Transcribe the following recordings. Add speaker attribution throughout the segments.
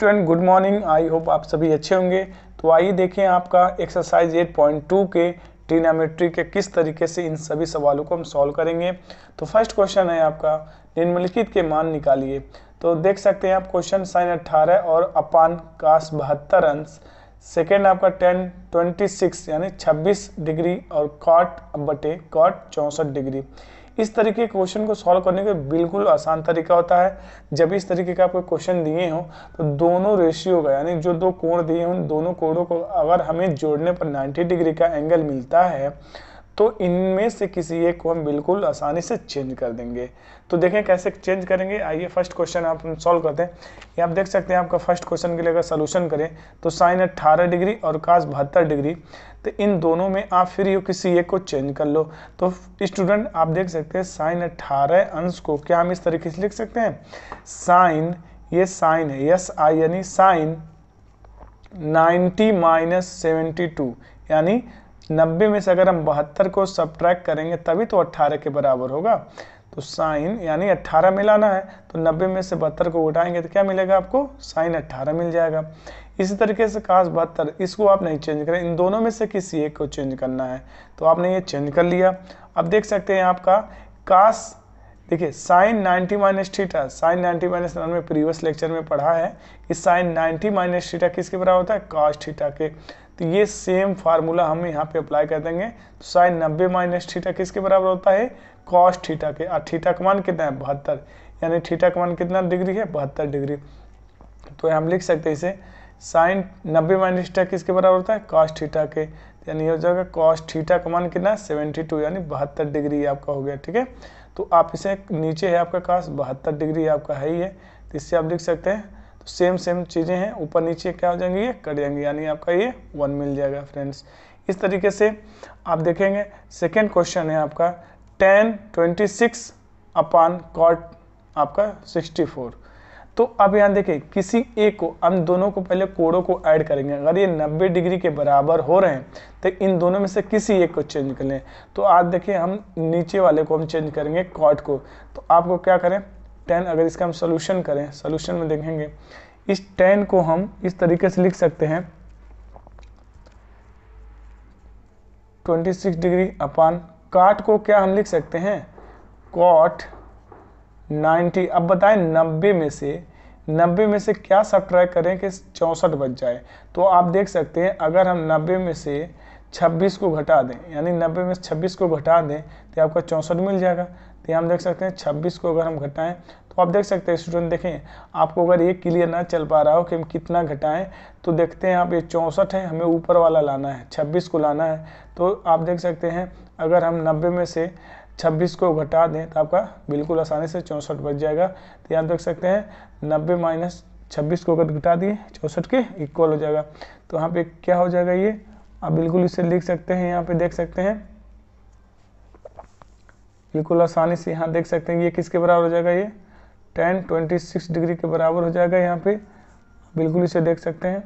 Speaker 1: student good morning I hope आप सभी अच्छे होंगे तो आइए देखें आपका एक्सरसाइज 8.2 के ट्रीनामेट्री के किस तरीके से इन सभी सवालों को हम सॉल्व करेंगे तो फर्स्ट क्वेश्चन है आपका निम्नलिखित के मान निकालिए तो देख सकते हैं आप क्वेश्चन साइन 18 और अपान कास बहत्तर अंश सेकेंड आपका टेन ट्वेंटी सिक्स यानी छब्बीस डिग्री और कॉट बटे कॉट चौंसठ डिग्री इस तरीके के क्वेश्चन को सॉल्व करने का बिल्कुल आसान तरीका होता है जब इस तरीके का आपको क्वेश्चन दिए हो तो दोनों रेशियो का यानी जो दो कोण दिए उन दोनों कोणों को अगर हमें जोड़ने पर 90 डिग्री का एंगल मिलता है तो इनमें से किसी एक को हम बिल्कुल आसानी से चेंज कर देंगे तो देखें कैसे चेंज करेंगे आइए फर्स्ट क्वेश्चन आप सॉल्व करते हैं ये आप देख सकते हैं आपका फर्स्ट क्वेश्चन के लिए अगर सोल्यूशन करें तो साइन अट्ठारह डिग्री और काश बहत्तर डिग्री तो इन दोनों में आप फिर यू किसी एक को चेंज कर लो तो स्टूडेंट आप देख सकते हैं साइन अट्ठारह अंश को क्या हम इस तरीके से लिख सकते हैं साइन ये साइन है यस आई यानी sine ninety minus seventy two यानी नब्बे में से अगर हम बहत्तर को सब करेंगे तभी तो अट्ठारह के बराबर होगा तो साइन यानी अट्ठारह मिलाना है तो नब्बे में से बहत्तर को उठाएंगे तो क्या मिलेगा आपको साइन अट्ठारह मिल जाएगा इसी तरीके से काश बहत्तर इसको आप नहीं चेंज करें इन दोनों में से किसी एक को चेंज करना है तो आपने ये चेंज कर लिया अब देख सकते हैं आपका काश देखिए sine 90 minus theta sine 90 minus में प्रीवियस लेक्चर में पढ़ा है कि साइन 90 माइनस थीटा किसके बराबर होता है काश थीटा के तो ये सेम फार्मूला हम यहाँ पे अप्लाई कर देंगे तो साइन नब्बे माइनस ठीठा किसके बराबर होता है कॉस ठीठा के और ठीठा का मान कितना है बहत्तर यानी ठीठा का मान कितना डिग्री है बहत्तर डिग्री तो हम लिख सकते हैं इसे साइन नब्बे माइनस ठीठा किसके बराबर होता है कॉस ठीठा के यानी हो जाएगा कॉस ठीठा का मान कितना सेवेंटी टू यानी बहत्तर डिग्री आपका हो गया ठीक है तो आप इसे नीचे है आपका कॉस बहत्तर डिग्री आपका है ही है तो इससे आप लिख सकते हैं सेम सेम चीज़ें हैं ऊपर नीचे क्या हो जाएंगी ये कट जाएंगी यानी आपका ये वन मिल जाएगा फ्रेंड्स इस तरीके से आप देखेंगे सेकेंड क्वेश्चन है आपका tan twenty six upon cot आपका सिक्सटी फोर तो अब यहाँ देखें किसी एक को हम दोनों को पहले कोड़ों को ऐड करेंगे अगर ये 90 डिग्री के बराबर हो रहे हैं तो इन दोनों में से किसी एक को चेंज कर लें तो आज देखें हम नीचे वाले को हम चेंज करेंगे कॉट को तो आपको क्या करें टेन अगर इसका हम सोल्यूशन करें सोल्यूशन में देखेंगे इस टेन को हम इस तरीके से लिख सकते हैं 26 डिग्री अपान काट को क्या हम लिख सकते हैं कॉट 90 अब बताएं 90 में से 90 में से क्या सब्ट्रैक करें कि चौंसठ बच जाए तो आप देख सकते हैं अगर हम 90 में से 26 को घटा दें यानी 90 में से 26 को घटा दें तो आपका चौंसठ मिल जाएगा तो हम देख सकते हैं 26 को अगर हम घटाएं तो आप देख सकते हैं स्टूडेंट देखें आपको अगर ये क्लियर ना चल पा रहा हो कि हम कितना घटाएं तो देखते हैं आप ये चौंसठ है हमें ऊपर वाला लाना है छब्बीस को लाना है तो आप देख सकते हैं अगर हम नब्बे में से छब्बीस को घटा दें तो आपका बिल्कुल आसानी से चौंसठ बच जाएगा तो यहाँ देख सकते हैं नब्बे माइनस छब्बीस को अगर घटा दिए चौंसठ के इक्वल हो जाएगा तो यहाँ पे क्या हो जाएगा ये आप बिल्कुल इसे लिख सकते हैं यहाँ पे देख सकते हैं बिल्कुल आसानी से यहाँ देख सकते हैं ये किसके बराबर हो जाएगा ये टेन ट्वेंटी सिक्स डिग्री के बराबर हो जाएगा यहाँ पे बिल्कुल इसे देख सकते हैं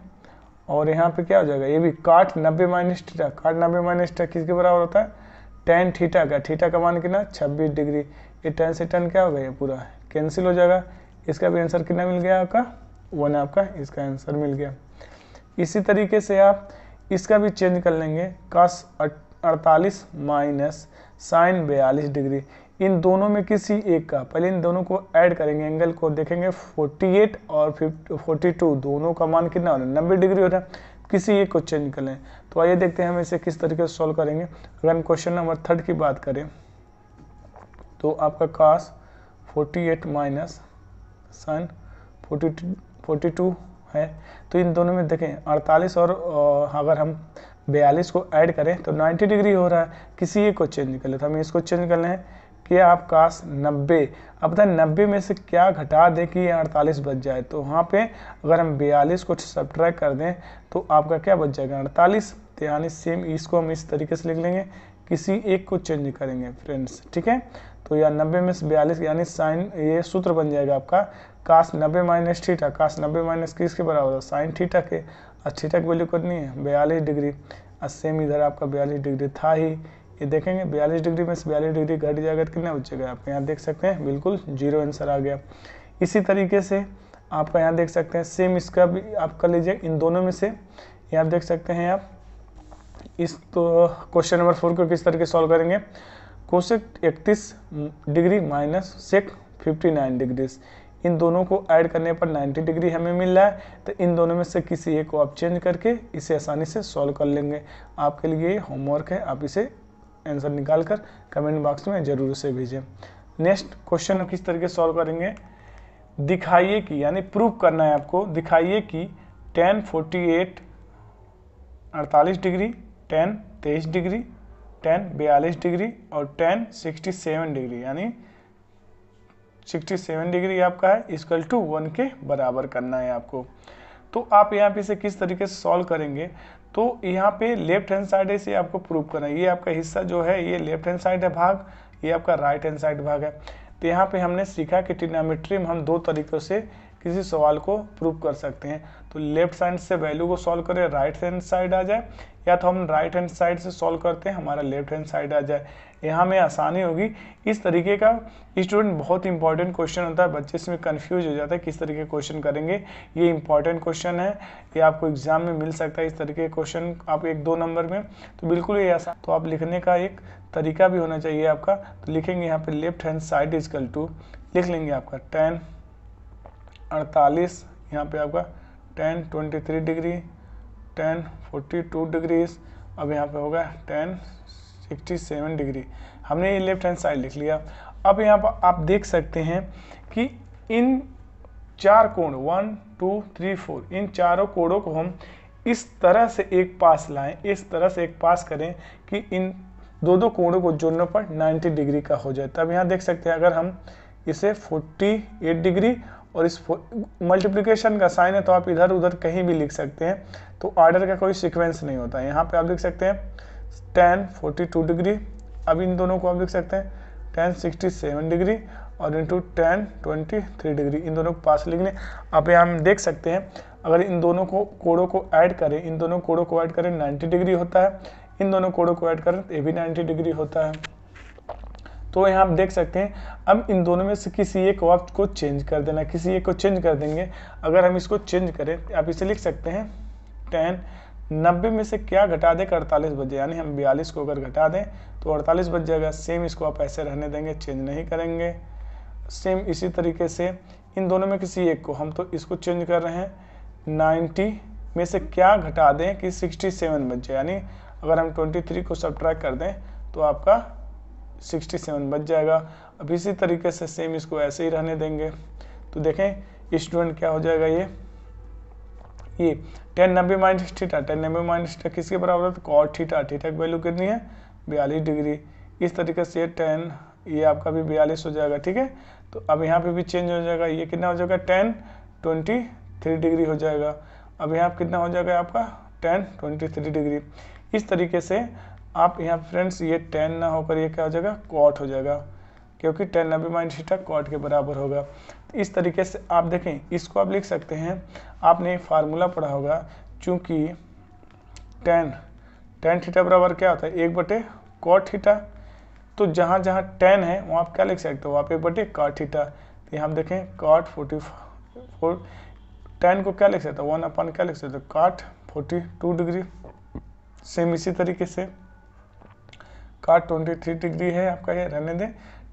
Speaker 1: और यहाँ पे क्या हो जाएगा ये भी काट नब्बे माइनस थीटा काट नब्बे माइनस थीटा किसके बराबर होता है टेन थीटा का थीटा का मान कितना छब्बीस डिग्री ये टेन से टेन क्या हो गया ये पूरा कैंसिल हो जाएगा इसका भी आंसर कितना मिल गया आपका वन आपका इसका आंसर मिल गया इसी तरीके से आप इसका भी चेंज कर लेंगे कॉस अड़तालीस माइनस साइन बयालीस डिग्री इन दोनों में किसी एक का पहले इन दोनों को ऐड करेंगे एंगल को देखेंगे 48 और 42 दोनों का मान कितना हो रहा है नब्बे डिग्री हो रहा है किसी एक को चेंज कर लें तो आइए देखते हैं हम इसे किस तरीके से सॉल्व करेंगे अगर हम क्वेश्चन नंबर थर्ड की बात करें तो आपका cos 48 eight minus sine forty two है तो इन दोनों में देखें 48 और अगर हम 42 को ऐड करें तो 90 डिग्री हो रहा है किसी एक को चेंज कर लें तो हमें इसको चेंज कर लें कि आपका नब्बे अब बताए नब्बे में से क्या घटा दें कि अड़तालीस बच जाए तो वहाँ पे अगर हम बयालीस को सब्ट्रैक कर दें तो आपका क्या बच जाएगा अड़तालीस तो यानी सेम इसको हम इस तरीके से लिख लेंगे किसी एक को चेंज करेंगे फ्रेंड्स ठीक है तो या नब्बे में से बयालीस यानी साइन ये सूत्र बन जाएगा आपका कास नब्बे माइनस ठीठा कास नब्बे माइनस किसके बराबर है साइन ठीठा के और ठीठा की वैल्यू कितनी है बयालीस डिग्री और सेम इधर आपका बयालीस डिग्री था ही ये देखेंगे बयालीस डिग्री में से बयालीस डिग्री घट जाएगा तो कितना बचेगा आपको यहाँ देख सकते हैं बिल्कुल जीरो आंसर आ गया इसी तरीके से आपका यहाँ देख सकते हैं सेम इसका भी आप कर लीजिए इन दोनों में से ये आप देख सकते हैं आप इस तो क्वेश्चन नंबर फोर को किस तरीके सॉल्व करेंगे कोसेक इकतीस degree minus sec fifty nine degrees इन दोनों को ऐड करने पर 90 डिग्री हमें मिल रहा है तो इन दोनों में से किसी एक को आप चेंज करके इसे आसानी से सॉल्व कर लेंगे आपके लिए होमवर्क है आप इसे आंसर निकाल कर कमेंट बॉक्स में ज़रूर से भेजें नेक्स्ट क्वेश्चन हम किस तरीके सॉल्व करेंगे दिखाइए कि यानी प्रूफ करना है आपको दिखाइए कि टेन फोर्टी एट अड़तालीस डिग्री टेन तेईस डिग्री टेन बयालीस डिग्री और टेन सिक्सटी सेवन डिग्री यानी सिक्सटी सेवन डिग्री आपका है इसक्ल टू वन के बराबर करना है आपको तो आप यहाँ पे इसे किस तरीके से सॉल्व करेंगे तो यहाँ पे लेफ्ट हैंड साइड से आपको प्रूव करना है ये आपका हिस्सा जो है ये लेफ्ट हैंड साइड है भाग ये आपका राइट हैंड साइड भाग है तो यहाँ पे हमने सीखा कि ट्रिनामेट्री में हम दो तरीक़ों से किसी सवाल को प्रूव कर सकते हैं तो लेफ्ट साइड से वैल्यू को सॉल्व करें राइट हैंड साइड आ जाए या तो हम राइट हैंड साइड से सॉल्व करते हैं हमारा लेफ्ट हैंड साइड आ जाए यहाँ में आसानी होगी इस तरीके का स्टूडेंट बहुत इंपॉर्टेंट क्वेश्चन होता है बच्चे इसमें कन्फ्यूज हो जाता है किस तरीके क्वेश्चन करेंगे ये इंपॉर्टेंट क्वेश्चन है ये आपको एग्जाम में मिल सकता है इस तरीके क्वेश्चन आप एक दो नंबर में तो बिल्कुल ये आसान तो आप लिखने का एक तरीका भी होना चाहिए आपका तो लिखेंगे यहाँ पर left hand side is equal to लिख लेंगे आपका टेन अड़तालीस यहाँ पर आपका tan twenty three degree tan forty two degrees अब यहाँ पे होगा टेन सिक्सटी सेवन डिग्री हमने ये लेफ्ट हैंड साइड लिख लिया अब यहाँ पर आप देख सकते हैं कि इन चार कोण वन टू थ्री फोर इन चारों कोणों को हम इस तरह से एक पास लाएं इस तरह से एक पास करें कि इन दो दो कोणों को जोड़ने पर 90 डिग्री का हो जाए तब यहाँ देख सकते हैं अगर हम इसे 48 डिग्री और इस मल्टीप्लिकेशन का साइन है तो आप इधर उधर कहीं भी लिख सकते हैं तो ऑर्डर का कोई सिक्वेंस नहीं होता है यहाँ पर आप लिख सकते हैं टेन फोर्टी टू डिग्री अब इन दोनों को आप लिख सकते हैं टेन सिक्सटी सेवन डिग्री और into tan twenty three degree इन दोनों को पास लिखने आप यहाँ देख सकते हैं अगर इन दोनों को कोड़ों को ऐड करें इन दोनों कोड़ों को ऐड करें 90 डिग्री होता है इन दोनों कोड़ों को ऐड करें तो ये भी 90 डिग्री होता है तो यहाँ आप देख सकते हैं अब इन दोनों में से किसी एक वक्त को चेंज कर देना किसी एक को चेंज कर देंगे अगर हम इसको चेंज करें आप इसे लिख सकते हैं टेन नब्बे में से क्या घटा दें अड़तालीस बजे यानी हम बयालीस को अगर घटा दें तो अड़तालीस बज जाएगा सेम इसको आप ऐसे रहने देंगे चेंज नहीं करेंगे सेम इसी तरीके से इन दोनों में किसी एक को हम तो इसको चेंज कर रहे हैं नाइन्टी में से क्या घटा दें कि सिक्सटी सेवन बच जाए यानी अगर हम ट्वेंटी थ्री को सब कर दें तो आपका 67 बच जाएगा अब इसी तरीके से सेम इसको ऐसे ही रहने देंगे तो देखें स्टूडेंट क्या हो जाएगा ये ये टेन नब्बे माइनस ठीठा टेन नब्बे माइनस थीटा किसके बराबर है कॉट ठीठा ठीठा की वैल्यू कितनी है बयालीस डिग्री इस तरीके से ये टेन ये आपका भी बयालीस हो जाएगा ठीक है तो अब यहाँ पे भी चेंज हो जाएगा ये कितना हो जाएगा टेन ट्वेंटी थ्री डिग्री हो जाएगा अब यहाँ कितना हो जाएगा आपका टेन ट्वेंटी थ्री डिग्री इस तरीके से आप यहाँ फ्रेंड्स ये टेन ना होकर ये क्या हो जाएगा कॉट हो जाएगा क्योंकि टेन नब्बे माइनस थीटा कॉट के बराबर होगा तो इस तरीके से आप देखें इसको आप लिख सकते हैं आपने फार्मूला पढ़ा होगा चूँकि टेन टेन थीटा बराबर क्या होता है एक बटे कॉट थीटा तो जहाँ जहाँ टेन है वहाँ आप क्या लिख सकते हो आप एक बटे कॉट थीटा तो यहाँ देखें कॉट फोर्टी फोर टेन को क्या लिख सकते हो वन अपन क्या लिख सकते हो cot forty two degree same इसी तरीके से का ट्वेंटी थ्री डिग्री है आपका ये रहने दें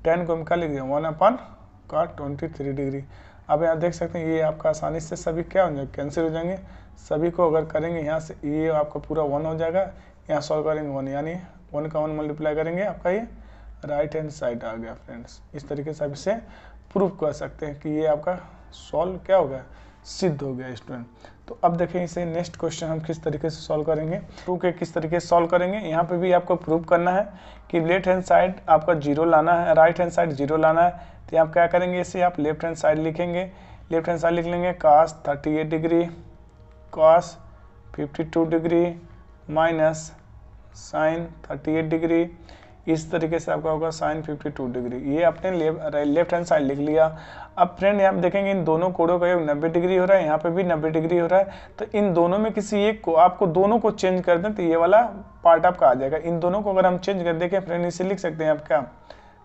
Speaker 1: टेन को हम क्या लिख दें वन अपन का ट्वेंटी थ्री डिग्री अब यहाँ देख सकते हैं ये आपका आसानी से सभी क्या हो जाएंगे कैंसिल हो जाएंगे सभी को अगर करेंगे यहाँ से ये आपका पूरा वन हो जाएगा यहाँ सॉल्व करेंगे वन यानी वन का वन मल्टीप्लाई करेंगे आपका ये राइट हैंड साइड आ गया फ्रेंड्स इस तरीके से आप इसे प्रूव कर सकते हैं कि ये आपका सॉल्व क्या हो गया सिद्ध हो गया स्टूडेंट तो अब देखें इसे नेक्स्ट क्वेश्चन हम किस तरीके से सॉल्व करेंगे टू के किस तरीके से सॉल्व करेंगे यहाँ पे भी आपको प्रूव करना है कि लेफ्ट हैंड साइड आपका जीरो लाना है राइट हैंड साइड जीरो लाना है तो आप क्या करेंगे इसे आप लेफ्ट हैंड साइड लिखेंगे लेफ्ट हैंड साइड लिख लेंगे cos thirty eight degree cos fifty two degree minus sine thirty eight degree इस तरीके से आपका होगा साइन 52 डिग्री ये आपने लेफ्ट हैंड साइड लिख लिया अब फ्रेंड यहाँ देखेंगे इन दोनों कोड़ों का नब्बे डिग्री हो रहा है यहाँ पे भी नब्बे डिग्री हो रहा है तो इन दोनों में किसी एक को आपको दोनों को चेंज कर दें तो ये वाला पार्ट आपका आ जाएगा इन दोनों को अगर हम चेंज कर देखें फ्रेंड इसे लिख सकते हैं आपका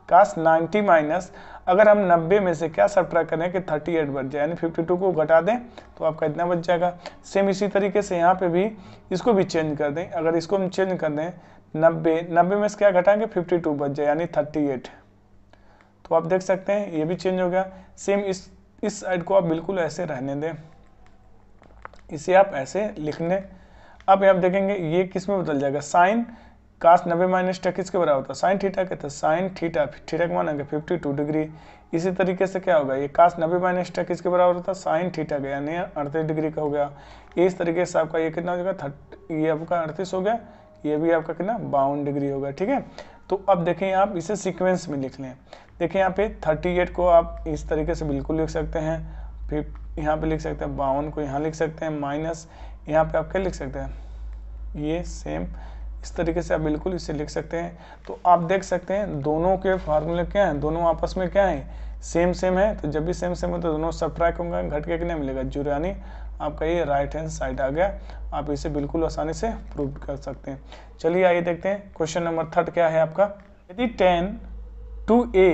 Speaker 1: कास नाइन्टी माइनस अगर हम नब्बे में से क्या ट्रैक करें कि थर्टी एट बच जाए यानी टू को घटा दें तो आपका इतना बच जाएगा सेम इसी तरीके से यहाँ पे भी इसको भी चेंज कर दें अगर इसको हम चेंज कर दें नब्बे नब्बे में से क्या घटाएंगे फिफ्टी टू बच जाए यानी थर्टी एट तो आप देख सकते हैं ये भी चेंज हो गया सेम इस इस साइड को आप बिल्कुल ऐसे रहने दें इसे आप ऐसे लिख लें अब आप देखेंगे ये किस में बदल जाएगा साइन कास नब्बे माइनस टा किसके बराबर होता है साइन थीटा कहते हैं साइन थीटा थीटा का मानेंगे फिफ्टी टू डिग्री इसी तरीके से क्या होगा ये कास नब्बे माइनस टा किसके बराबर होता है साइन थीटा का यानी अड़तीस डिग्री का हो गया इस तरीके से आपका ये कितना हो जाएगा थर्ट ये आपका अड़तीस हो गया ये भी आपका कितना बावन डिग्री होगा ठीक है तो अब देखें आप इसे सीक्वेंस में लिख लें देखें यहाँ पे 38 को आप इस तरीके से बिल्कुल लिख सकते हैं फिर यहाँ पे लिख सकते हैं बावन को यहाँ लिख सकते हैं माइनस यहाँ पे आप क्या लिख सकते हैं ये सेम इस तरीके से आप बिल्कुल इसे लिख सकते हैं तो आप देख सकते हैं दोनों के फार्मूले क्या हैं दोनों आपस में क्या है सेम सेम है तो जब भी सेम सेम है तो दोनों सब्ट्रैक होंगे घट के कितना मिलेगा जीरो यानी आपका ये राइट हैंड साइड आ गया आप इसे बिल्कुल आसानी से प्रूव कर सकते हैं चलिए आइए देखते हैं क्वेश्चन नंबर थर्ड क्या है आपका यदि tan two A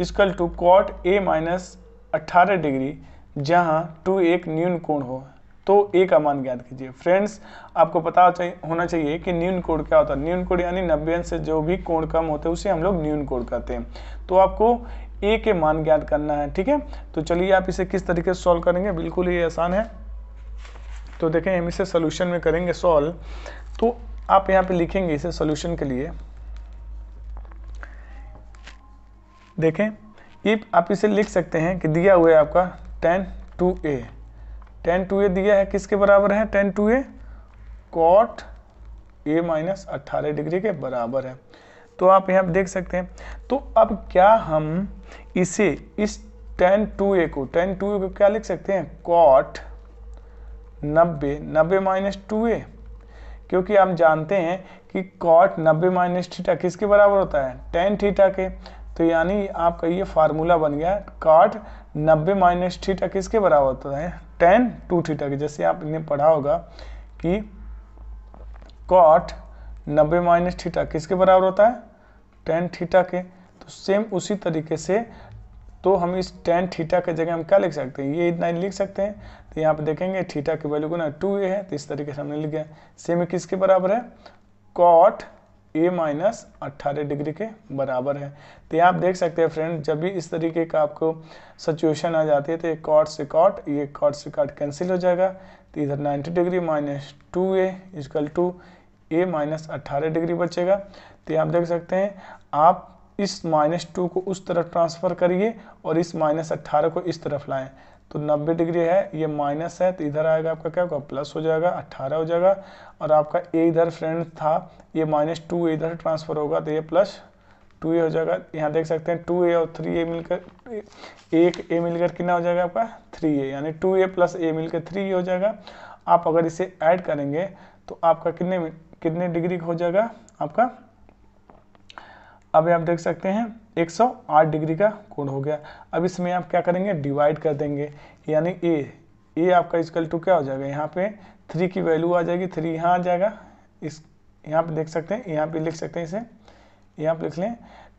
Speaker 1: is equal to cot A minus अट्ठारह डिग्री जहाँ टू एक न्यून कोण हो तो ए का मान ज्ञात कीजिए फ्रेंड्स आपको पता होना चाहिए कि न्यून कोण क्या होता है न्यून कोण यानी नब्बे से जो भी कोण कम होते हैं उसे हम लोग न्यून कोण कहते हैं तो आपको ए के मान ज्ञात करना है ठीक है तो चलिए आप इसे किस तरीके से सॉल्व करेंगे बिल्कुल ये आसान है तो देखें हम इसे सोल्यूशन में करेंगे सॉल्व तो आप यहाँ पे लिखेंगे इसे सोल्यूशन के लिए देखें ये आप इसे लिख सकते हैं कि दिया हुआ है आपका tan two A tan two A दिया है किसके बराबर है tan two A cot A minus अट्ठारह डिग्री के बराबर है तो आप यहाँ देख सकते हैं तो अब क्या हम इसे इस टेन टू ए को टेन टू ए को क्या लिख सकते हैं कॉट नब्बे नब्बे माइनस टू ए क्योंकि हम जानते हैं कि कॉट नब्बे माइनस थीटा किसके बराबर होता है टेन थीटा के तो यानी आपका ये फार्मूला बन गया कॉट नब्बे माइनस थीटा किसके बराबर होता है टेन टू थीटा के जैसे आपने पढ़ा होगा कि कॉट नब्बे माइनस थीटा किसके बराबर होता है टेन थीटा के तो सेम उसी तरीके से तो हम इस टेन थीटा के जगह हम क्या लिख सकते हैं ये इतना लिख सकते हैं तो यहाँ पर देखेंगे थीटा की वैल्यू को ना टू ए है तो इस तरीके से हमने लिख गया सेम किसके बराबर है कॉट ए माइनस अट्ठारह डिग्री के बराबर है तो आप देख सकते हैं फ्रेंड जब भी इस तरीके का आपको सिचुएशन आ जाती है तो ये कॉट से कॉट ये कॉट से कॉट कैंसिल हो जाएगा तो इधर 90 degree minus two A is equal to A minus अट्ठारह डिग्री बचेगा तो आप देख सकते हैं आप इस माइनस टू को उस तरफ ट्रांसफ़र करिए और इस माइनस अट्ठारह को इस तरफ लाएं तो 90 डिग्री है ये माइनस है तो इधर आएगा आपका क्या होगा प्लस हो जाएगा 18 हो जाएगा और आपका ए इधर फ्रेंड था ये माइनस टू इधर ट्रांसफ़र होगा तो ये प्लस टू ए हो जाएगा यहाँ देख सकते हैं टू ए और थ्री ए मिलकर एक ए मिलकर कितना हो जाएगा आपका थ्री ए यानी टू ए प्लस ए मिलकर थ्री ए हो जाएगा आप अगर इसे ऐड करेंगे तो आपका कितने कितने डिग्री हो जाएगा आपका अब आप देख सकते हैं 108 डिग्री का कोण हो गया अब इसमें आप क्या करेंगे डिवाइड कर देंगे यानी ए ए आपका इजकल टू क्या हो जाएगा यहाँ पे थ्री की वैल्यू आ जाएगी थ्री यहाँ आ जाएगा इस यहाँ पे देख सकते हैं यहाँ पे लिख सकते हैं इसे यहाँ पे लिख लें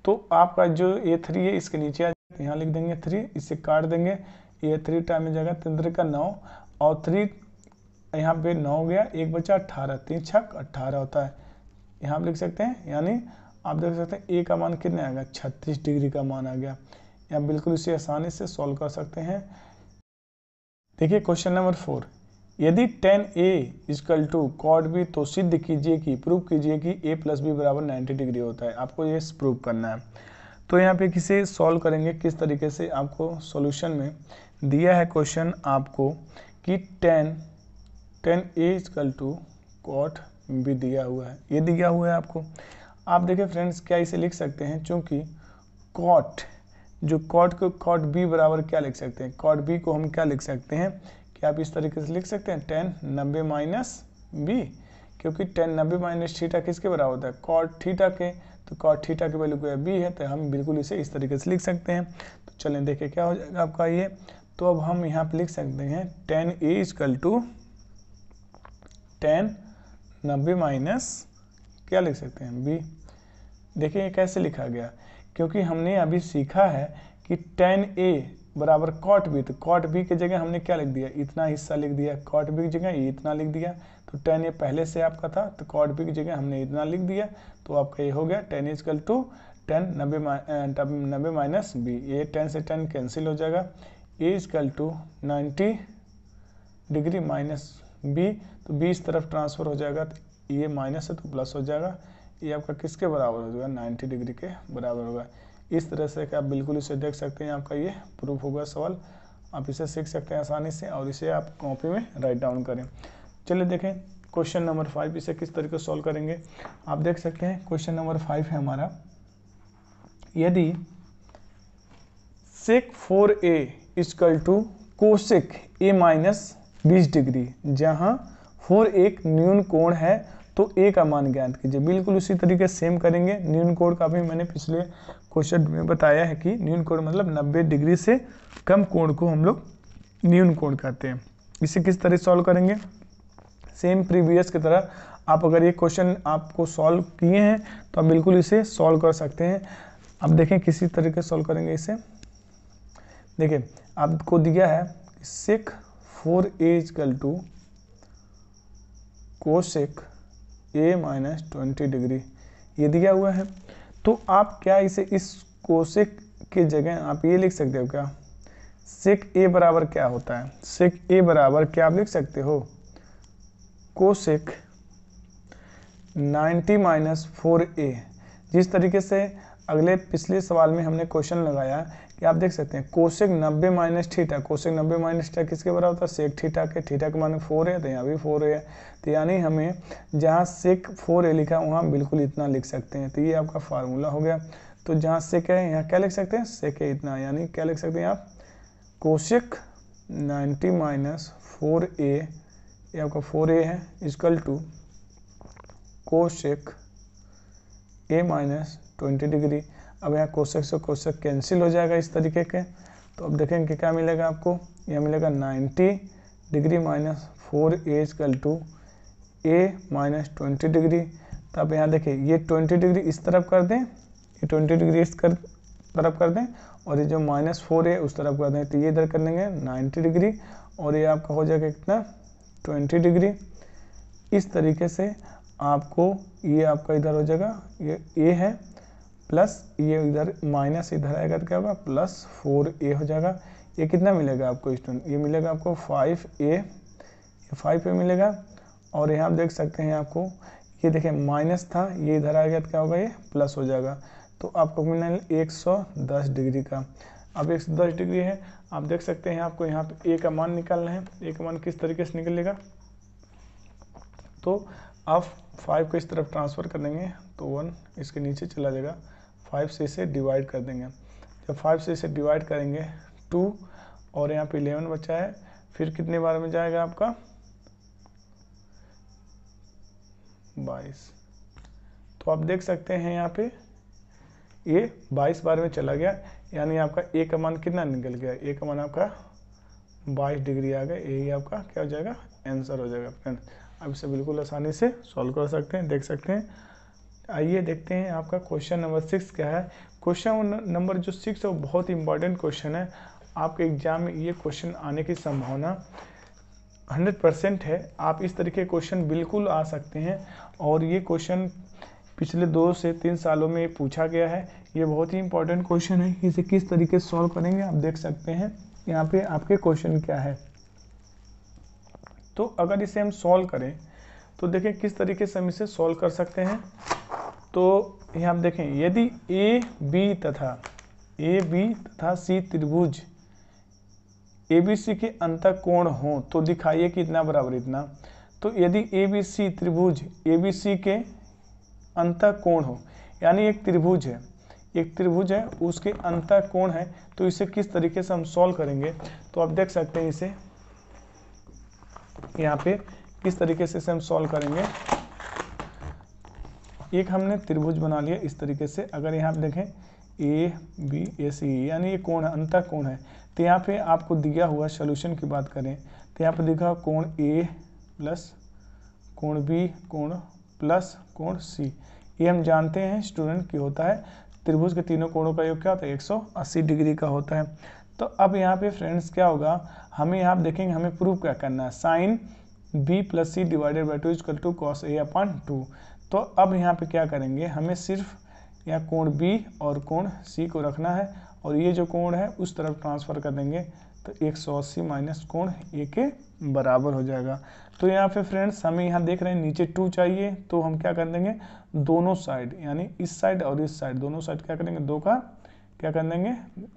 Speaker 1: तो आपका जो ए थ्री है इसके नीचे आ जाएगा यहाँ लिख देंगे थ्री इसे काट देंगे ए थ्री टाइम में जाएगा तिंद्र का नौ और थ्री यहाँ पे नौ हो गया एक बचा अट्ठारह तीन छक अट्ठारह होता है यहाँ पर लिख सकते हैं यानी आप देख सकते हैं ए का मान कितने आ गया छत्तीस डिग्री का मान आ गया आप बिल्कुल इसे आसानी से सॉल्व कर सकते हैं देखिए क्वेश्चन नंबर फोर यदि tan A is equal to cot B तो सिद्ध कीजिए कि प्रूव कीजिए कि ए प्लस बी बराबर नाइन्टी डिग्री होता है आपको ये प्रूव करना है तो यहाँ पे किसे सॉल्व करेंगे किस तरीके से आपको सॉल्यूशन में दिया है क्वेश्चन आपको कि tan tan A is equal to cot भी दिया हुआ है ये दिया हुआ है आपको आप देखें फ्रेंड्स क्या इसे लिख सकते हैं चूंकि कॉट जो कॉट को कॉट बी बराबर क्या लिख सकते हैं कॉट बी को हम क्या लिख सकते हैं कि आप इस तरीके से लिख सकते हैं टेन नब्बे माइनस बी क्योंकि टेन नब्बे माइनस थीटा किसके बराबर होता है कॉट थीटा के तो कॉट थीटा के वैल्यू क्या बी है तो हम बिल्कुल इसे इस तरीके से लिख सकते हैं तो चलें देखिए क्या हो जाएगा आपका ये तो अब हम यहाँ पर लिख सकते हैं tan A is equal to tan नब्बे माइनस क्या लिख सकते हैं बी देखिए कैसे लिखा गया क्योंकि हमने अभी सीखा है कि टेन ए बराबर कॉट बी तो कॉट बी की जगह हमने क्या लिख दिया इतना हिस्सा लिख दिया कॉट बी की जगह ये इतना लिख दिया तो टेन ए पहले से आपका था तो कॉट बी की जगह हमने इतना लिख दिया तो आपका ये हो गया टेन कल टू टेन नब्बे नब्बे माइनस बी ए टेन से टेन कैंसिल हो जाएगा A is equal to ninety degree minus B तो बी इस तरफ ट्रांसफ़र हो जाएगा तो ये माइनस है तो प्लस हो जाएगा ये आपका किसके बराबर हो जाएगा नाइन्टी डिग्री के बराबर होगा इस तरह से आप बिल्कुल इसे देख सकते हैं आपका ये प्रूफ होगा सवाल आप इसे सीख सकते हैं आसानी से और इसे आप कॉपी में राइट डाउन करें चलिए देखें क्वेश्चन नंबर फाइव इसे किस तरीके से सॉल्व करेंगे आप देख सकते हैं क्वेश्चन नंबर फाइव है हमारा यदि sec four A is equal to cosec A minus बीस डिग्री जहाँ फोर एक न्यून कोण है तो ए का मान ज्ञात कीजिए बिल्कुल उसी तरीके सेम करेंगे न्यून कोण का भी मैंने पिछले क्वेश्चन में बताया है कि न्यून कोण मतलब 90 डिग्री से कम कोण को हम लोग न्यून कोण कहते हैं इसे किस तरह सॉल्व करेंगे सेम प्रीवियस की तरह आप अगर ये क्वेश्चन आपको सॉल्व किए हैं तो आप बिल्कुल इसे सॉल्व कर सकते हैं आप देखें किसी तरीके सॉल्व करेंगे इसे देखिए आपको दिया है sec four is equal to cosec A minus twenty degree ये दिया हुआ है तो आप क्या इसे इस कोशिक की जगह आप ये लिख सकते हो क्या सेक ए बराबर क्या होता है सेक ए बराबर क्या आप लिख सकते हो कोशिक 90 माइनस फोर ए जिस तरीके से अगले पिछले सवाल में हमने क्वेश्चन लगाया ये आप देख सकते हैं कोशिक नब्बे माइनस ठीठा कोशिक नब्बे माइनस ठीठा किसके बराबर होता है सेक ठीठा के ठीठा के मान फोर है तो यहाँ भी फोर है तो यानी हमें जहाँ सेक फोर है लिखा वहाँ बिल्कुल इतना लिख सकते हैं तो ये आपका फार्मूला हो गया तो जहाँ सेक है यहाँ क्या लिख सकते हैं सेक है इतना यानी क्या लिख सकते हैं आप cosec ninety minus four A ये आपका फोर ए है is equal to cosec A minus twenty degree अब यहाँ कोशक से कोशक कैंसिल हो जाएगा इस तरीके के तो अब देखेंगे कि क्या मिलेगा आपको यह मिलेगा 90 degree minus four A is equal to A minus twenty degree तो अब यहाँ देखिए ये 20 डिग्री इस तरफ कर दें ये 20 डिग्री इस कर, तरफ कर दें और ये जो माइनस फोर ए उस तरफ कर दें तो ये इधर कर लेंगे नाइन्टी डिग्री और ये आपका हो जाएगा कितना ट्वेंटी डिग्री इस तरीके से आपको ये आपका इधर हो जाएगा ये ए है प्लस ये इधर माइनस इधर आएगा तो क्या होगा प्लस फोर ए हो जाएगा ये कितना मिलेगा आपको स्टूडेंट ये मिलेगा आपको फाइव ए फाइव ए मिलेगा और यहाँ आप देख सकते हैं आपको ये देखें माइनस था ये इधर आ गया तो क्या होगा ये प्लस हो जाएगा तो आपको मिलना है एक सौ दस डिग्री का अब एक सौ दस डिग्री है आप देख सकते हैं आपको यहाँ पे ए का मान निकालना है ए का मान किस तरीके से निकलेगा तो आप फाइव को इस तरफ ट्रांसफ़र कर देंगे तो वन इसके नीचे चला जाएगा फाइव से इसे डिवाइड कर देंगे जब फाइव से इसे डिवाइड करेंगे टू और यहाँ पे इलेवन बचा है फिर कितने बार में जाएगा आपका बाईस तो आप देख सकते हैं यहाँ पे ये बाईस बार में चला गया यानी आपका ए का मान कितना निकल गया ए का मान आपका बाईस डिग्री आ गया यही आपका क्या हो जाएगा आंसर हो जाएगा फ्रेंड आप इसे बिल्कुल आसानी से सॉल्व कर सकते हैं देख सकते हैं आइए देखते हैं आपका क्वेश्चन नंबर सिक्स क्या है क्वेश्चन नंबर जो सिक्स है वो बहुत ही इंपॉर्टेंट क्वेश्चन है आपके एग्जाम में ये क्वेश्चन आने की संभावना 100 परसेंट है आप इस तरीके के क्वेश्चन बिल्कुल आ सकते हैं और ये क्वेश्चन पिछले दो से तीन सालों में पूछा गया है ये बहुत ही इंपॉर्टेंट क्वेश्चन है इसे किस तरीके से सॉल्व करेंगे आप देख सकते हैं यहाँ पे आपके क्वेश्चन क्या है तो अगर इसे हम सॉल्व करें तो देखें किस तरीके से हम इसे सॉल्व कर सकते हैं तो यहाँ हम देखें यदि ए बी तथा ए बी तथा सी त्रिभुज ए बी सी के अंत कोण हो तो दिखाइए कि इतना बराबर इतना तो यदि ए बी सी त्रिभुज ए बी सी के अंत कोण हो यानी एक त्रिभुज है एक त्रिभुज है उसके अंत कोण है तो इसे किस तरीके से हम सॉल्व करेंगे तो आप देख सकते हैं इसे यहाँ पे किस तरीके से इसे हम सॉल्व करेंगे एक हमने त्रिभुज बना लिया इस तरीके से अगर यहाँ आप देखें ए बी ए सी यानी ये कोण है अंतर कोण है तो यहाँ पे आपको दिया हुआ सोल्यूशन की बात करें तो यहाँ पे देखा कोण ए प्लस कोण बी कोण प्लस कोण सी ये हम जानते हैं स्टूडेंट की होता है त्रिभुज के तीनों कोणों का योग क्या होता है 180 डिग्री का होता है तो अब यहाँ पे फ्रेंड्स क्या होगा हमें यहाँ देखेंगे हमें प्रूव क्या करना है sine B plus C divided by two is equal to cos A upon two तो अब यहाँ पे क्या करेंगे हमें सिर्फ यहाँ कोण बी और कोण सी को रखना है और ये जो कोण है उस तरफ ट्रांसफ़र कर देंगे तो एक सौ अस्सी माइनस कोण ए के बराबर हो जाएगा तो यहाँ पे फ्रेंड्स हमें यहाँ देख रहे हैं नीचे टू चाहिए तो हम क्या कर देंगे दोनों साइड यानी इस साइड और इस साइड दोनों साइड क्या करेंगे दो का क्या कर देंगे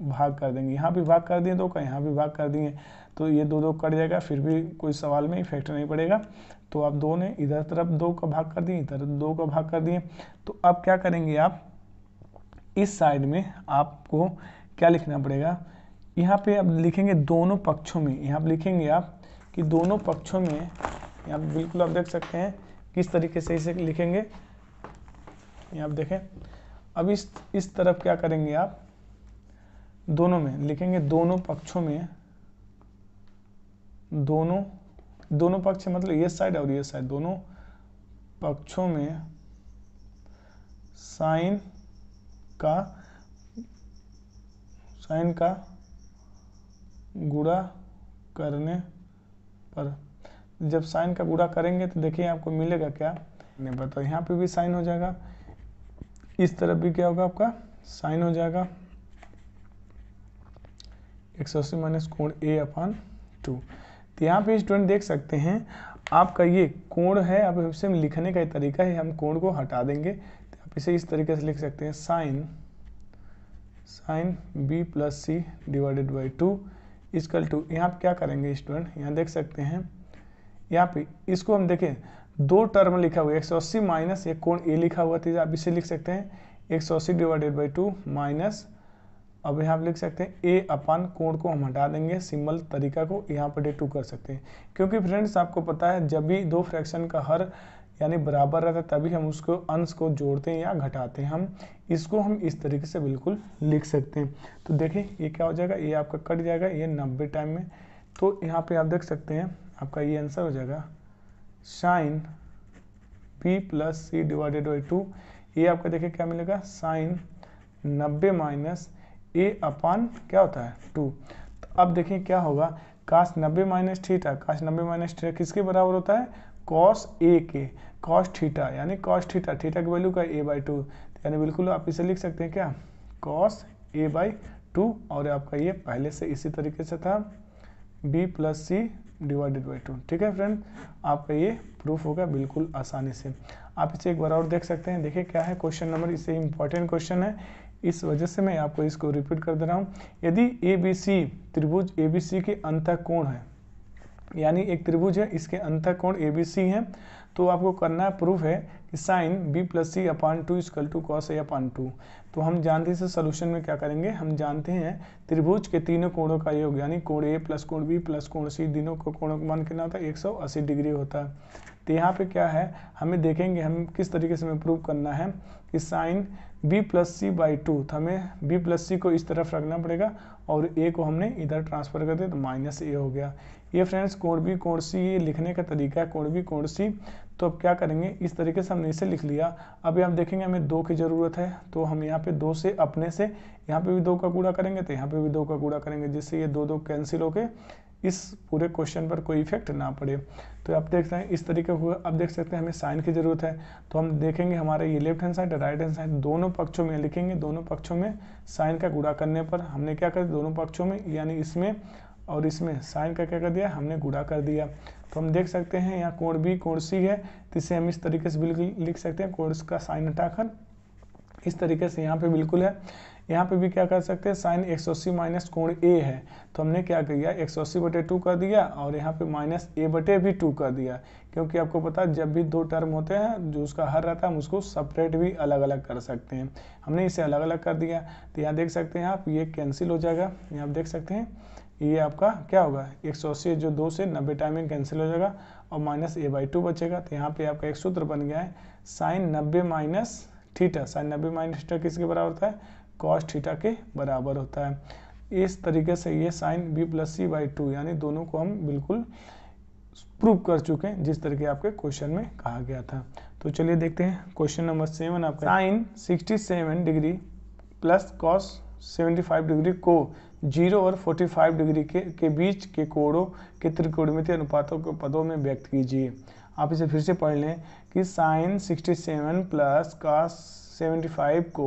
Speaker 1: भाग कर देंगे यहाँ भी भाग कर दिए दो का यहाँ भी भाग कर दिए तो ये दो दो कट जाएगा फिर भी कोई सवाल में इफेक्ट नहीं पड़ेगा तो आप दो ने इधर तरफ दो का भाग कर दिए इधर दो का भाग कर दिए तो अब क्या करेंगे आप इस साइड में आपको क्या लिखना पड़ेगा यहाँ पे आप लिखेंगे दोनों पक्षों में यहाँ पर लिखेंगे आप कि दोनों पक्षों में यहाँ बिल्कुल आप देख सकते हैं किस तरीके से इसे लिखेंगे यहाँ आप देखें अब इस इस तरफ क्या करेंगे आप दोनों में लिखेंगे दोनों पक्षों में दोनों दोनों पक्ष मतलब ये साइड और ये साइड दोनों पक्षों में साइन का साइन का गुड़ा करने पर जब साइन का गुड़ा करेंगे तो देखिए आपको मिलेगा क्या नहीं बताओ यहाँ पे भी साइन हो जाएगा इस तरफ भी क्या होगा आपका साइन हो जाएगा एक सौ अस्सी माइनस कोण ए अपान टू तो यहाँ पे स्टूडेंट देख सकते हैं आपका ये कोण है अब हम लिखने का तरीका है हम कोण को हटा देंगे तो आप इसे इस तरीके से लिख सकते हैं sine sine B plus C divided by two is equal to यहाँ क्या करेंगे स्टूडेंट यहाँ देख सकते हैं यहाँ पे इसको हम देखें दो टर्म लिखा हुआ है एक सौ अस्सी माइनस एक कोण ए लिखा हुआ था तो आप इसे लिख सकते हैं एक सौ अस्सी डिवाइडेड बाई टू माइनस अब यहाँ लिख सकते हैं ए अपान कोण को हम हटा देंगे सिंबल तरीका को यहाँ पर टू कर सकते हैं क्योंकि फ्रेंड्स आपको पता है जब भी दो फ्रैक्शन का हर यानी बराबर रहता है तभी हम उसको अंश को जोड़ते हैं या घटाते हैं हम इसको हम इस तरीके से बिल्कुल लिख सकते हैं तो देखिए ये क्या हो जाएगा ये आपका कट जाएगा ये नब्बे टाइम में तो यहाँ पर आप देख सकते हैं आपका ये आंसर हो जाएगा sine P plus C divided by two ये आपका देखिए क्या मिलेगा साइन नब्बे माइनस ए अपान क्या होता है टू तो अब देखिए क्या होगा काश नब्बे माइनस थीटा काश नब्बे माइनस थीटा किसके बराबर होता है कॉस ए के कॉस थीटा यानी कॉस थीटा थीटा की वैल्यू का ए बाई टू यानी बिल्कुल आप इसे लिख सकते हैं क्या कॉस ए बाई टू और आपका ये पहले से इसी तरीके से था B plus C divided by two ठीक है फ्रेंड आपका ये प्रूफ होगा बिल्कुल आसानी से आप इसे एक बार और देख सकते हैं देखिए क्या है क्वेश्चन नंबर इसे इम्पॉर्टेंट क्वेश्चन है इस वजह से मैं आपको इसको रिपीट कर दे रहा हूँ यदि ए बी सी त्रिभुज ए बी सी के कोण है यानी एक त्रिभुज है इसके कोण ए बी सी है तो आपको करना है प्रूफ है कि sine B plus C upon two is equal to cos A upon two तो हम जानते हैं सोल्यूशन में क्या करेंगे हम जानते हैं त्रिभुज के तीनों कोणों का योग यानी कोण ए प्लस कोण बी प्लस कोण सी तीनों को कोणों का मान कितना होता है एक सौ अस्सी डिग्री होता है तो यहाँ पे क्या है हमें देखेंगे हम किस तरीके से हमें प्रूव करना है कि sine B plus C by two तो हमें बी प्लस सी को इस तरफ रखना पड़ेगा और ए को हमने इधर ट्रांसफर कर दिया तो माइनस ए हो गया ये फ्रेंड्स कोण बी कोण सी ये लिखने का तरीका है कोण बी कोण सी तो अब क्या करेंगे इस तरीके से हमने इसे लिख लिया अभी आप देखेंगे हमें दो की ज़रूरत है तो हम यहाँ पे दो से अपने से यहाँ पे भी दो का कूड़ा करेंगे तो यहाँ पे भी दो का कूड़ा करेंगे जिससे ये दो दो कैंसिल होके इस पूरे क्वेश्चन पर कोई इफेक्ट ना पड़े तो आप देख सकते हैं इस तरीके को आप देख सकते हैं हमें साइन की ज़रूरत है तो हम देखेंगे हमारे ये left hand side right hand side दोनों पक्षों में लिखेंगे दोनों पक्षों में साइन का गुड़ा करने पर हमने क्या कर दोनों पक्षों में यानी इसमें और इसमें साइन का क्या कर दिया हमने गुड़ा कर दिया तो हम देख सकते हैं यहाँ कोण बी कोण सी है तो इसे हम इस तरीके से बिल्कुल लिख सकते हैं कोर्स का साइन हटाकर इस तरीके से यहाँ पे बिल्कुल है यहाँ पे भी क्या कर सकते हैं साइन एक सौ अस्सी माइनस कोण ए है तो हमने क्या किया एक सौ अस्सी बटे टू कर दिया और यहाँ पे माइनस ए बटे भी टू कर दिया क्योंकि आपको पता है जब भी दो टर्म होते हैं जो उसका हर रहता है हम उसको सेपरेट भी अलग अलग कर सकते हैं हमने इसे अलग अलग कर दिया तो यहाँ देख सकते हैं आप ये कैंसिल हो जाएगा यहाँ देख सकते हैं ये आपका क्या होगा एक सौ अस्सी जो दो से नब्बे टाइमिंग कैंसिल हो जाएगा और माइनस ए बाई टू बचेगा तो यहाँ पे आपका एक सूत्र बन गया है साइन नब्बे माइनस थीटा साइन नब्बे माइनस थीटा किसके बराबर होता है कॉस थीटा के बराबर होता है इस तरीके से ये sine B plus C by two यानी दोनों को हम बिल्कुल प्रूव कर चुके हैं जिस तरीके आपके क्वेश्चन में कहा गया था तो चलिए देखते हैं क्वेश्चन नंबर सेवन आपका sine sixty seven degree plus cos seventy five degree को जीरो और फोर्टी फाइव डिग्री के के बीच के कोणों के त्रिकोणमिति अनुपातों के पदों में व्यक्त कीजिए आप इसे फिर से पढ़ लें कि sine sixty seven plus cos 75 को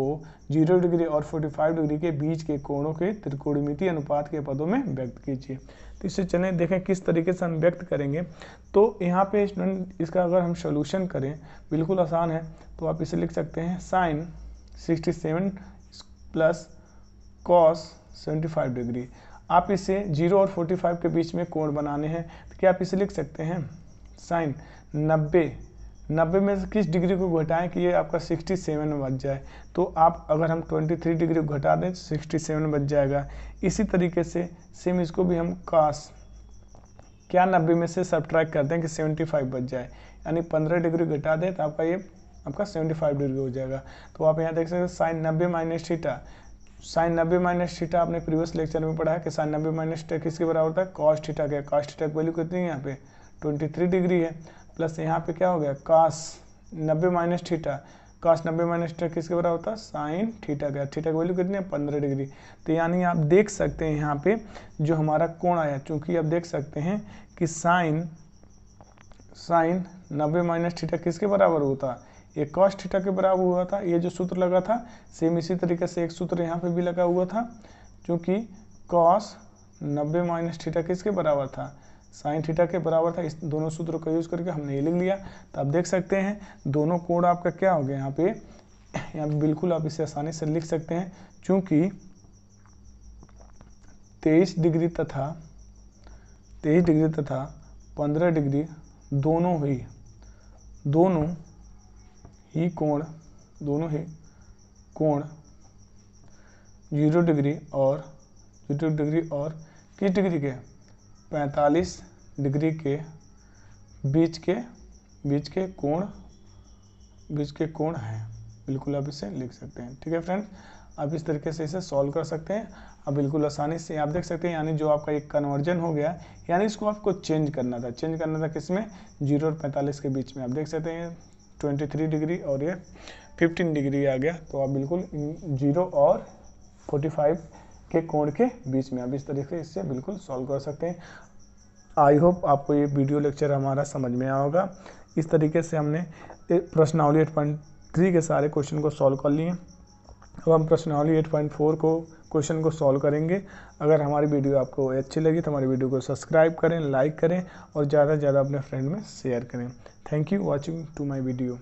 Speaker 1: 0 डिग्री और 45 डिग्री के बीच के कोणों के त्रिकोणमिति अनुपात के पदों में व्यक्त कीजिए तो इससे चलें देखें किस तरीके से हम व्यक्त करेंगे तो यहाँ पे स्टूडेंट इसका अगर हम सोल्यूशन करें बिल्कुल आसान है तो आप इसे लिख सकते हैं sine 67 plus cos five degree आप इसे 0 और 45 के बीच में कोण बनाने हैं तो क्या आप इसे लिख सकते हैं साइन 90 नब्बे में से किस डिग्री को घटाएं कि ये आपका सिक्सटी सेवन बच जाए तो आप अगर हम ट्वेंटी थ्री डिग्री घटा दें तो सिक्सटी सेवन बच जाएगा इसी तरीके से सेम इसको भी हम कास क्या नब्बे में से सब ट्रैक करते हैं कि सेवेंटी फाइव बच जाए यानी पंद्रह डिग्री घटा दें तो आपका ये आपका सेवेंटी फाइव डिग्री हो जाएगा तो आप यहाँ देख सकते हैं साइन नब्बे माइनस थीटा साइन नब्बे माइनस थीटा आपने प्रीवियस लेक्चर में पढ़ा है कि साइन नब्बे माइनस थीटा किसके बराबर होता है कॉस्ट थीटा के कॉस्ट थीटा की वैल्यू कितनी है यहाँ पे 23 डिग्री है प्लस यहाँ पे क्या हो गया कास नब्बे माइनस थीटा कास नब्बे माइनस थीटा किसके बराबर होता है साइन ठीठा गया ठीठा की वैल्यू कितनी है पंद्रह डिग्री तो यानी आप देख सकते हैं यहाँ पे जो हमारा कोण आया चूंकि आप देख सकते हैं कि साइन साइन नब्बे माइनस थीटा किसके बराबर होता है ये कॉस ठीठा के बराबर हुआ था ये जो सूत्र लगा था सेम इसी तरीके से एक सूत्र यहाँ पे भी लगा हुआ था क्योंकि कॉस नब्बे माइनस थीटा किसके बराबर था साइन थीटा के बराबर था इस दोनों सूत्रों का यूज़ करके हमने ये लिख लिया तो आप देख सकते हैं दोनों कोण आपका क्या हो गया यहाँ पे यहाँ पे बिल्कुल आप इसे आसानी से लिख सकते हैं क्योंकि तेईस डिग्री तथा तेईस डिग्री तथा पंद्रह डिग्री दोनों ही दोनों ही कोण दोनों ही कोण जीरो डिग्री और जीरो डिग्री और किस डिग्री के पैंतालीस डिग्री के बीच के बीच के कोण बीच के कोण हैं बिल्कुल आप इसे लिख सकते हैं ठीक है फ्रेंड आप इस तरीके से इसे सॉल्व कर सकते हैं अब बिल्कुल आसानी से आप देख सकते हैं यानी जो आपका एक कन्वर्जन हो गया यानी इसको आपको चेंज करना था चेंज करना था किस में जीरो और पैंतालीस के बीच में आप देख सकते हैं ट्वेंटी थ्री डिग्री और ये फिफ्टीन डिग्री आ गया तो आप बिल्कुल जीरो और फोर्टी फाइव के कोण के बीच में आप इस तरीके से इससे बिल्कुल सॉल्व कर सकते हैं आई होप आपको ये वीडियो लेक्चर हमारा समझ में आया होगा इस तरीके से हमने प्रश्नावली एट पॉइंट थ्री के सारे क्वेश्चन को सॉल्व कर लिए अब हम प्रश्नावली एट पॉइंट फोर को क्वेश्चन को सॉल्व करेंगे अगर हमारी वीडियो आपको अच्छी लगी तो हमारी वीडियो को सब्सक्राइब करें लाइक करें और ज़्यादा से ज़्यादा अपने फ्रेंड में शेयर करें thank you watching to my video